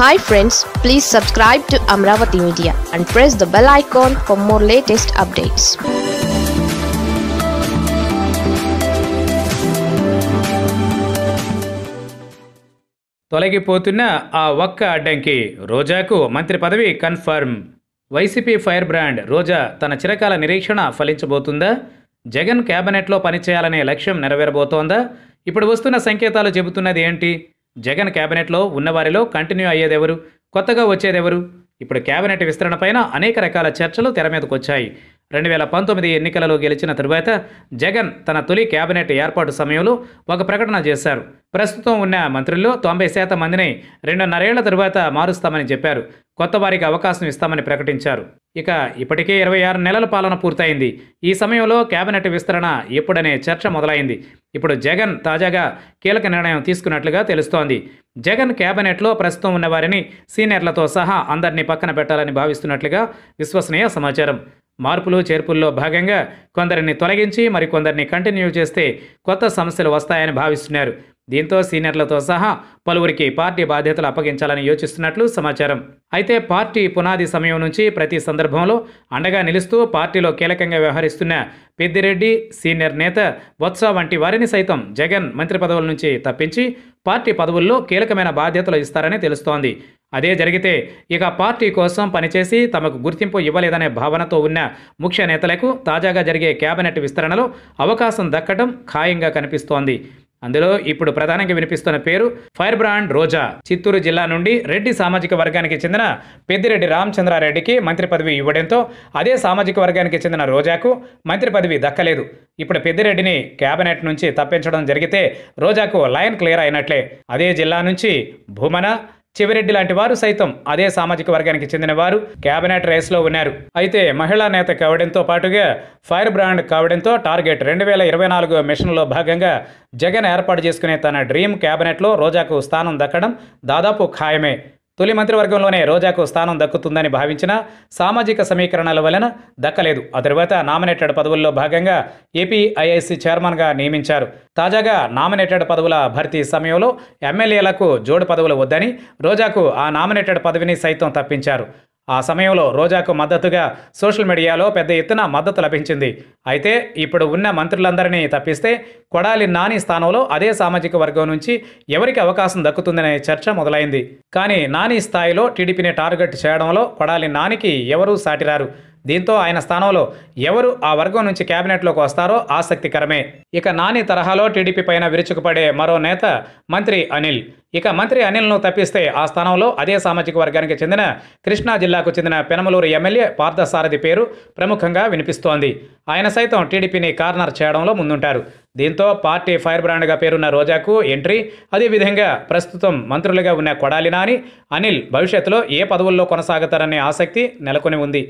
hi friends please subscribe to Amaravati media and press the bell icon for more latest updates తొలగిపోతున్న ఆ ఒక్క అడ్డంకి రోజాకు మంత్రి పదవి confirm YCP fire brand Roja తన చిరకాల నిరీక్షణ ఫలించబోతుందా జగన్ క్యాబినెట్లో పనిచేయాలనే లక్ష్యం నెరవేరబోతోందా ఇప్పుడు వస్తున్న సంకేతాలు చెబుతున్నది ఏంటి జగన్ కేబినెట్లో ఉన్నవారిలో కంటిన్యూ అయ్యేదెవరు కొత్తగా వచ్చేదెవరు ఇప్పుడు కేబినెట్ విస్తరణపైన అనేక రకాల చర్చలు తెర మీదకు వచ్చాయి రెండు వేల పంతొమ్మిది ఎన్నికలలో గెలిచిన తరువాత జగన్ తన తొలి కేబినెట్ ఏర్పాటు సమయంలో ఒక ప్రకటన చేశారు ప్రస్తుతం ఉన్న మంత్రుల్లో తొంభై శాతం మందిని రెండున్నరేళ్ల తరువాత మారుస్తామని చెప్పారు కొత్త వారికి అవకాశం ఇస్తామని ప్రకటించారు ఇక ఇప్పటికే ఇరవై ఆరు నెలల పాలన పూర్తయింది ఈ సమయంలో కేబినెట్ విస్తరణ ఎప్పుడనే చర్చ మొదలైంది ఇప్పుడు జగన్ తాజాగా కీలక నిర్ణయం తీసుకున్నట్లుగా తెలుస్తోంది జగన్ కేబినెట్లో ప్రస్తుతం ఉన్నవారిని సీనియర్లతో సహా అందరినీ పక్కన పెట్టాలని భావిస్తున్నట్లుగా విశ్వసనీయ సమాచారం మార్పులు చేర్పుల్లో భాగంగా కొందరిని తొలగించి మరికొందరిని కంటిన్యూ చేస్తే కొత్త సమస్యలు వస్తాయని భావిస్తున్నారు దీంతో సీనియర్లతో సహా పలువురికి పార్టీ బాధ్యతలు అప్పగించాలని యోచిస్తున్నట్లు సమాచారం అయితే పార్టీ పునాది సమయం నుంచి ప్రతి సందర్భంలో అండగా నిలుస్తూ పార్టీలో కీలకంగా వ్యవహరిస్తున్న పెద్దిరెడ్డి సీనియర్ నేత బొత్స వంటి వారిని సైతం జగన్ మంత్రి పదవుల నుంచి తప్పించి పార్టీ పదవుల్లో కీలకమైన బాధ్యతలు ఇస్తారని తెలుస్తోంది అదే జరిగితే ఇక పార్టీ కోసం పనిచేసి తమకు గుర్తింపు ఇవ్వలేదనే భావనతో ఉన్న ముఖ్య నేతలకు తాజాగా జరిగే కేబినెట్ విస్తరణలో అవకాశం దక్కడం ఖాయంగా కనిపిస్తోంది అందులో ఇప్పుడు ప్రధానంగా వినిపిస్తున్న పేరు ఫైర్ బ్రాండ్ రోజా చిత్తూరు జిల్లా నుండి రెడ్డి సామాజిక వర్గానికి చెందిన పెద్దిరెడ్డి రామచంద్రారెడ్డికి మంత్రి పదవి ఇవ్వడంతో అదే సామాజిక వర్గానికి చెందిన రోజాకు మంత్రి పదవి దక్కలేదు ఇప్పుడు పెద్దిరెడ్డిని కేబినెట్ నుంచి తప్పించడం జరిగితే రోజాకు లైన్ క్లియర్ అయినట్లే అదే జిల్లా నుంచి భూమన చివరెడ్డి లాంటి వారు సైతం అదే సామాజిక వర్గానికి చెందిన వారు కేబినెట్ రేస్లో ఉన్నారు అయితే మహిళా నేత కావడంతో పాటుగా ఫైర్ బ్రాండ్ కావడంతో టార్గెట్ రెండు వేల ఇరవై నాలుగు మిషన్లో భాగంగా జగన్ ఏర్పాటు చేసుకునే తన డ్రీమ్ క్యాబినెట్లో రోజాకు స్థానం దక్కడం దాదాపు ఖాయమే తొలి మంత్రివర్గంలోనే రోజాకు స్థానం దక్కుతుందని భావించిన సామాజిక సమీకరణల వలన దక్కలేదు ఆ తర్వాత నామినేటెడ్ పదవుల్లో భాగంగా ఏపీఐఐసి చైర్మన్గా నియమించారు తాజాగా నామినేటెడ్ పదవుల భర్తీ సమయంలో ఎమ్మెల్యేలకు జోడు పదవులు వద్దని రోజాకు ఆ నామినేటెడ్ పదవిని సైతం తప్పించారు ఆ సమయంలో రోజాకు మద్దతుగా సోషల్ మీడియాలో పెద్ద ఎత్తున మద్దతు లభించింది అయితే ఇప్పుడు ఉన్న మంత్రులందరినీ తప్పిస్తే కొడాలి నాని స్థానంలో అదే సామాజిక వర్గం నుంచి ఎవరికి అవకాశం దక్కుతుందనే చర్చ మొదలైంది కానీ నాని స్థాయిలో టీడీపీని టార్గెట్ చేయడంలో కొడాలి నానికి ఎవరూ సాటిరారు దీంతో ఆయన స్థానంలో ఎవరు ఆ వర్గం నుంచి కేబినెట్లోకి వస్తారో ఆసక్తికరమే ఇక నాని తరహాలో టీడీపీ పైన విరుచుకుపడే మరో నేత మంత్రి అనిల్ ఇక మంత్రి అనిల్ను తప్పిస్తే ఆ స్థానంలో అదే సామాజిక వర్గానికి చెందిన కృష్ణా జిల్లాకు చెందిన పెనమలూరు ఎమ్మెల్యే పార్థసారథి పేరు ప్రముఖంగా వినిపిస్తోంది ఆయన సైతం టీడీపీని కార్నర్ చేయడంలో ముందుంటారు దీంతో పార్టీ ఫైర్ బ్రాండ్గా పేరున్న రోజాకు ఎంట్రీ అదేవిధంగా ప్రస్తుతం మంత్రులుగా ఉన్న కొడాలి నాని అనిల్ భవిష్యత్తులో ఏ పదవుల్లో కొనసాగుతారనే ఆసక్తి నెలకొని ఉంది